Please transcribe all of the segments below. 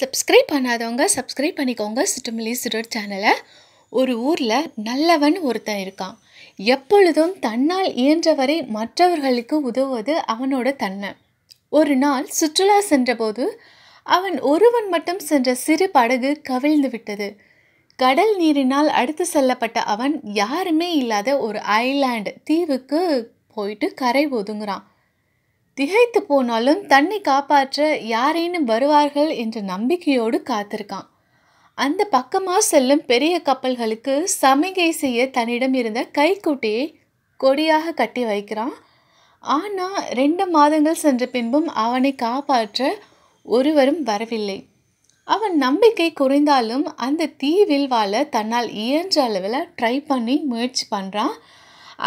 subscribe பண்ணாதவங்க subscribe பண்ணிக்கோங்க சிட்டுமிலி சுடர் சேனலை ஒரு ஊரில் நல்லவன் ஒருத்தன் இருக்கான் எப்பொழுதும் தன்னால் இயன்றவரை மற்றவர்களுக்கு உதவுவது அவனோட தன்மை ஒரு நாள் சுற்றுலா சென்றபோது அவன் ஒருவன் மட்டும் சென்ற சிறு படகு கவிழ்ந்து விட்டது கடல் நீரினால் அடுத்து செல்லப்பட்ட அவன் யாருமே இல்லாத ஒரு ஐலாண்ட் தீவுக்கு போயிட்டு கரை ஒதுங்குறான் திகைத்து போனாலும் தன்னை காப்பாற்ற யாரேனும் வருவார்கள் என்ற நம்பிக்கையோடு காத்திருக்கான் அந்த பக்கமாக செல்லும் பெரிய கப்பல்களுக்கு சமிகை செய்ய தன்னிடம் இருந்த கைக்குட்டியை கொடியாக கட்டி வைக்கிறான் ஆனால் ரெண்டு மாதங்கள் சென்ற பின்பும் அவனை காப்பாற்ற ஒருவரும் வரவில்லை அவன் நம்பிக்கை குறைந்தாலும் அந்த தீவில் வாழ தன்னால் இயன்ற அளவில் ட்ரை பண்ணி முயற்சி பண்ணுறான்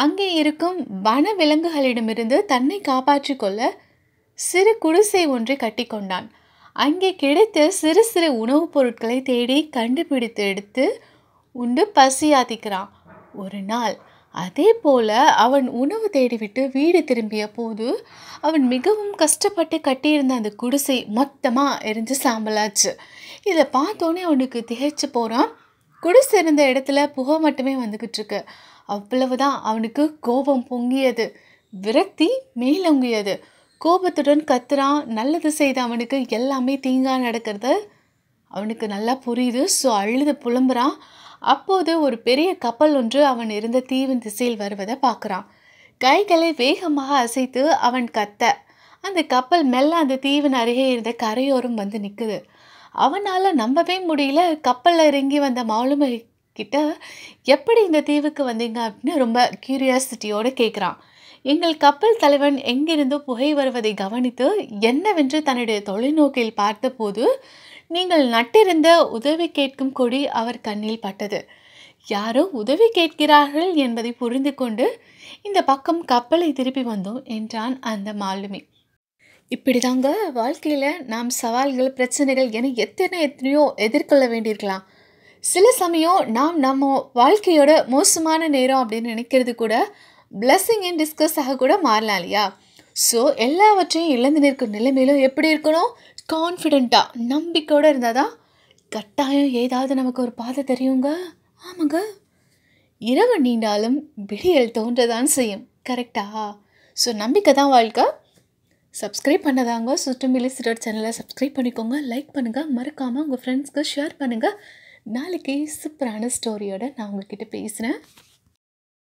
அங்கே இருக்கும் வன விலங்குகளிடமிருந்து தன்னை காப்பாற்றிக் கொள்ள சிறு குடிசை ஒன்றை கட்டி கொண்டான் அங்கே கிடைத்த சிறு சிறு உணவுப் பொருட்களை தேடி கண்டுபிடித்து எடுத்து உண்டு பசியாதிக்கிறான் ஒரு நாள் அதே போல அவன் உணவு தேடிவிட்டு வீடு திரும்பிய போது அவன் மிகவும் கஷ்டப்பட்டு கட்டியிருந்த அந்த குடிசை மொத்தமாக எரிஞ்சு சாம்பலாச்சு இதை பார்த்தோன்னே அவனுக்கு திகைச்சு போகிறான் குடிசை இருந்த இடத்துல புகை மட்டுமே வந்துக்கிட்டு இருக்கு அவ்வளவுதான் அவனுக்கு கோபம் பொங்கியது விரக்தி மேலோங்கியது கோபத்துடன் கத்துறான் நல்லது செய்த அவனுக்கு எல்லாமே தீங்கா நடக்கிறது அவனுக்கு நல்லா புரியுது ஸோ அழுது புலம்புறான் அப்போது ஒரு பெரிய கப்பல் ஒன்று அவன் இருந்த தீவின் திசையில் வருவதை பார்க்குறான் கைகளை வேகமாக அசைத்து அவன் கத்த அந்த கப்பல் மெல்ல அந்த தீவின் அருகே இருந்த கரையோரம் வந்து நிற்குது அவனால் நம்பவே முடியல கப்பலில் இறங்கி வந்த மாலுமை கிட்ட எப்படி இந்த தீவுக்கு வந்தீங்க அப்படின்னு ரொம்ப கியூரியாசிட்டியோடு கேட்குறான் எங்கள் கப்பல் தலைவன் எங்கிருந்தோ புகை வருவதை கவனித்து என்னவென்று தன்னுடைய தொலைநோக்கில் பார்த்தபோது நீங்கள் நட்டிருந்த உதவி கேட்கும் கொடி அவர் கண்ணில் பட்டது யாரோ உதவி கேட்கிறார்கள் என்பதை புரிந்து கொண்டு இந்த பக்கம் கப்பலை திருப்பி வந்தோம் என்றான் அந்த மாலுமி இப்படி தாங்க வாழ்க்கையில் நாம் சவால்கள் பிரச்சனைகள் என எத்தனை எத்தனையோ எதிர்கொள்ள வேண்டியிருக்கலாம் சில சமயம் நாம் நம்ம வாழ்க்கையோட மோசமான நேரம் அப்படின்னு நினைக்கிறது கூட பிளஸ்ஸிங் டிஸ்கஸ் ஆக கூட மாறலாம் இல்லையா ஸோ எல்லாவற்றையும் இழந்து நிற்கும் நிலைமையிலும் எப்படி இருக்கணும் கான்ஃபிடெண்ட்டாக நம்பிக்கையோடு இருந்தால் தான் கட்டாயம் ஏதாவது நமக்கு ஒரு பாதை தெரியுங்க ஆமாங்க இரவு நீண்டாலும் விடியல் தோன்றதான் செய்யும் கரெக்டா ஸோ நம்பிக்கை தான் வாழ்க்கை சப்ஸ்கிரைப் பண்ணதாங்க சுற்றுமிலி சிறர் சேனலை சப்ஸ்கிரைப் பண்ணிக்கோங்க லைக் பண்ணுங்கள் மறக்காமல் உங்கள் ஃப்ரெண்ட்ஸ்க்கு ஷேர் பண்ணுங்கள் நாளைக்கு சூப்பரான ஸ்டோரியோட நான் உங்ககிட்ட பேசுகிறேன்